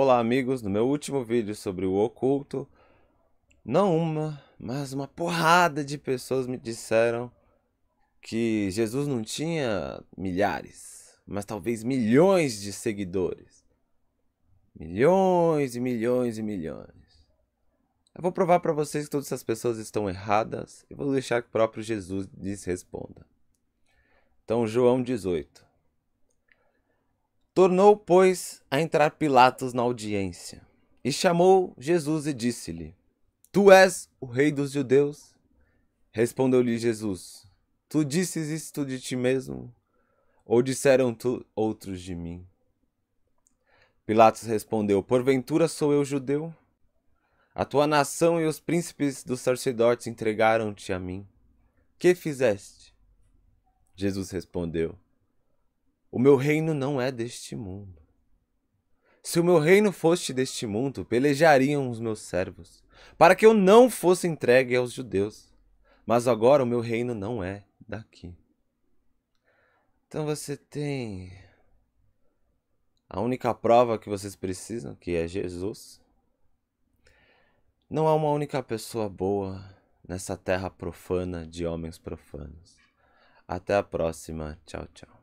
Olá amigos, no meu último vídeo sobre o oculto, não uma, mas uma porrada de pessoas me disseram que Jesus não tinha milhares, mas talvez milhões de seguidores. Milhões e milhões e milhões. Eu vou provar para vocês que todas essas pessoas estão erradas e vou deixar que o próprio Jesus lhes responda. Então, João 18. Tornou, pois, a entrar Pilatos na audiência. E chamou Jesus e disse-lhe: Tu és o rei dos judeus? Respondeu-lhe Jesus: Tu disses isto de ti mesmo, ou disseram tu outros de mim? Pilatos respondeu: Porventura sou eu judeu? A tua nação e os príncipes dos sacerdotes entregaram-te a mim. Que fizeste? Jesus respondeu: o meu reino não é deste mundo. Se o meu reino fosse deste mundo, pelejariam os meus servos, para que eu não fosse entregue aos judeus. Mas agora o meu reino não é daqui. Então você tem a única prova que vocês precisam, que é Jesus. Não há uma única pessoa boa nessa terra profana de homens profanos. Até a próxima. Tchau, tchau.